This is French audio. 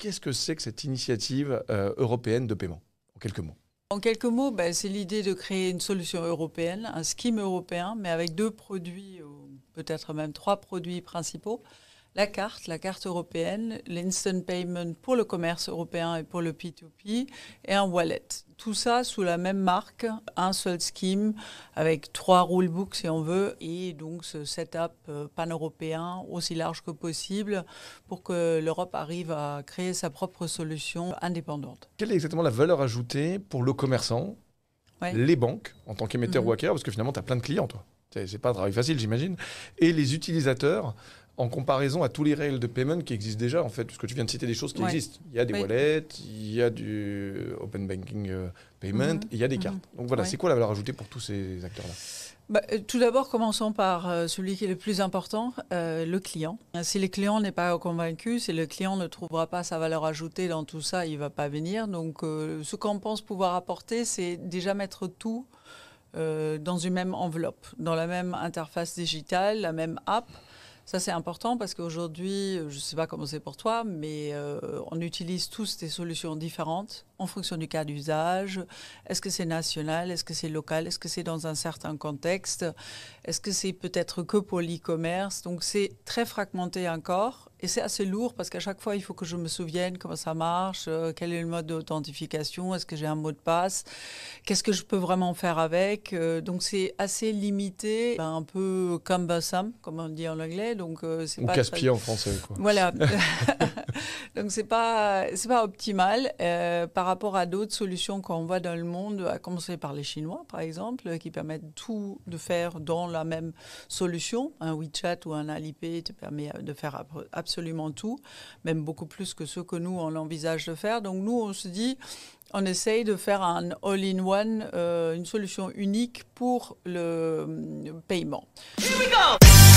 qu'est-ce que c'est que cette initiative euh, européenne de paiement En quelques mots. En quelques mots, ben, c'est l'idée de créer une solution européenne, un scheme européen, mais avec deux produits, peut-être même trois produits principaux la carte, la carte européenne, l'instant payment pour le commerce européen et pour le P2P, et un wallet. Tout ça sous la même marque, un seul scheme, avec trois books si on veut, et donc ce setup euh, pan-européen aussi large que possible pour que l'Europe arrive à créer sa propre solution indépendante. Quelle est exactement la valeur ajoutée pour le commerçant, les banques, en tant qu'émetteur mhm. ou parce que finalement tu as plein de clients toi c'est pas un travail facile, j'imagine, et les utilisateurs en comparaison à tous les rails de paiement qui existent déjà, en fait, parce que tu viens de citer des choses qui existent. Il y a des wallets, il y a du open banking euh, payment, mhm. il y a des mhm. cartes. Donc voilà, c'est quoi la valeur ajoutée pour tous ces acteurs-là bah, euh, tout d'abord, commençons par euh, celui qui est le plus important, le client. Si le client n'est pas convaincu, si le client ne trouvera pas sa valeur ajoutée dans tout ça, il ne va pas venir. Donc, ce qu'on pense pouvoir apporter, c'est déjà mettre tout dans une même enveloppe, dans la même interface digitale, la même app. Ça, c'est important parce qu'aujourd'hui, je ne sais pas comment c'est pour toi, mais euh, on utilise tous des solutions différentes en fonction du cas d'usage. Est-ce que c'est national Est-ce que c'est local Est-ce que c'est dans un certain contexte Est-ce que c'est peut-être que pour l'e-commerce Donc, c'est très fragmenté encore et c'est assez lourd parce qu'à chaque fois, il faut que je me souvienne comment ça marche, euh, quel est le mode d'authentification, est-ce que j'ai un mot de passe, qu'est-ce que je peux vraiment faire avec. Euh, donc c'est assez limité, ben, un peu cumbersome, comme on dit en anglais. Donc, euh, c'est Ou casse-pied en français. Quoi. Voilà. Donc c'est pas pas optimal euh, par rapport à d'autres solutions qu'on voit dans le monde, à commencer par les Chinois par exemple, qui permettent tout de faire dans la même solution. Un WeChat ou un Alipay te permet euh, de faire absolument tout, même beaucoup plus que ce que nous on envisage de faire. Donc nous on se dit on essaye de faire un all-in-one, euh, une solution unique pour le paiement. Here we go